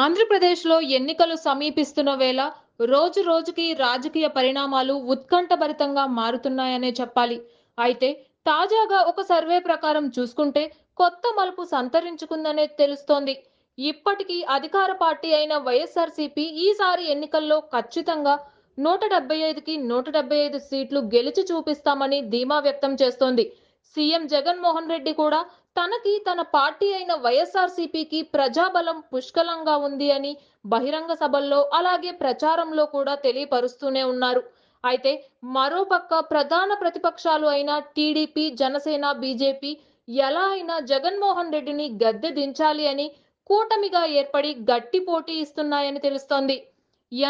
ఆంధ్రప్రదేశ్లో ఎన్నికలు సమీపిస్తున్న వేళ రోజు రోజుకి రాజకీయ పరిణామాలు ఉత్కంఠభరితంగా మారుతున్నాయనే చెప్పాలి అయితే తాజాగా ఒక సర్వే ప్రకారం చూసుకుంటే కొత్త మలుపు సంతరించుకుందనే తెలుస్తోంది ఇప్పటికీ అధికార పార్టీ అయిన వైఎస్ఆర్సీపీ ఈసారి ఎన్నికల్లో ఖచ్చితంగా నూట డెబ్బై ఐదుకి నూట డెబ్బై ఐదు సీట్లు గెలిచి చూపిస్తామని ధీమా వ్యక్తం చేస్తోంది సీఎం జగన్మోహన్ రెడ్డి కూడా తనకి తన పార్టీ అయిన వైఎస్ఆర్సీపీకి ప్రజాబలం పుష్కలంగా ఉంది అని బహిరంగ సభల్లో అలాగే ప్రచారంలో కూడా తెలియపరుస్తూనే ఉన్నారు అయితే మరోపక్క ప్రధాన ప్రతిపక్షాలు అయిన టీడీపీ జనసేన బీజేపీ ఎలా అయినా జగన్మోహన్ రెడ్డిని గద్దె దించాలి అని కూటమిగా ఏర్పడి గట్టి పోటీ ఇస్తున్నాయని తెలుస్తోంది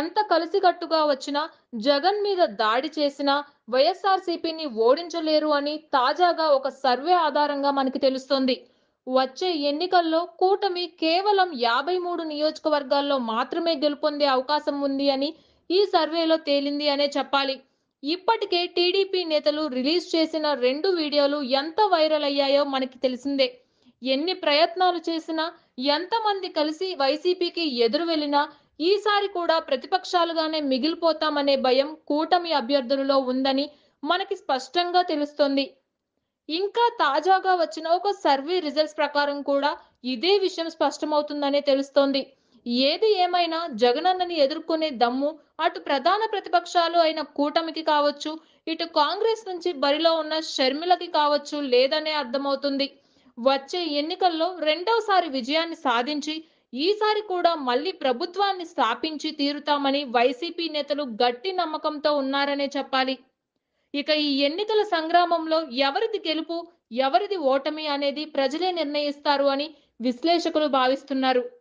ఎంత కలిసికట్టుగా వచ్చినా జగన్ మీద దాడి చేసినా వైఎస్ఆర్సీపీని ఓడించలేరు అని తాజాగా ఒక సర్వే ఆధారంగా మనకి తెలుస్తోంది వచ్చే ఎన్నికల్లో కూటమి కేవలం యాభై మూడు నియోజకవర్గాల్లో మాత్రమే గెలుపొందే అవకాశం ఉంది అని ఈ సర్వేలో తేలింది అనే చెప్పాలి ఇప్పటికే టీడీపీ నేతలు రిలీజ్ చేసిన రెండు వీడియోలు ఎంత వైరల్ అయ్యాయో మనకి తెలిసిందే ఎన్ని ప్రయత్నాలు చేసినా ఎంతమంది కలిసి వైసీపీకి ఎదురు వెళ్ళినా ఈసారి కూడా ప్రతిపక్షాలుగానే మిగిలిపోతామనే భయం కూటమి అభ్యర్థులలో ఉందని మనకి స్పష్టంగా తెలుస్తోంది ఇంకా తాజాగా వచ్చిన ఒక సర్వే రిజల్ట్స్ ప్రకారం కూడా ఇదే విషయం స్పష్టమవుతుందనే తెలుస్తోంది ఏది ఏమైనా జగనన్నని ఎదుర్కొనే దమ్ము అటు ప్రధాన ప్రతిపక్షాలు అయిన కూటమికి కావచ్చు ఇటు కాంగ్రెస్ నుంచి బరిలో ఉన్న షర్మిలకి కావచ్చు లేదనే అర్థమవుతుంది వచ్చే ఎన్నికల్లో రెండవసారి విజయాన్ని సాధించి ఈసారి కూడా మళ్ళీ ప్రభుత్వాన్ని స్థాపించి తీరుతామని వైసీపీ నేతలు గట్టి నమ్మకంతో ఉన్నారనే చెప్పాలి ఇక ఈ ఎన్నికల సంగ్రామంలో ఎవరిది గెలుపు ఎవరిది ఓటమి అనేది ప్రజలే నిర్ణయిస్తారు అని విశ్లేషకులు భావిస్తున్నారు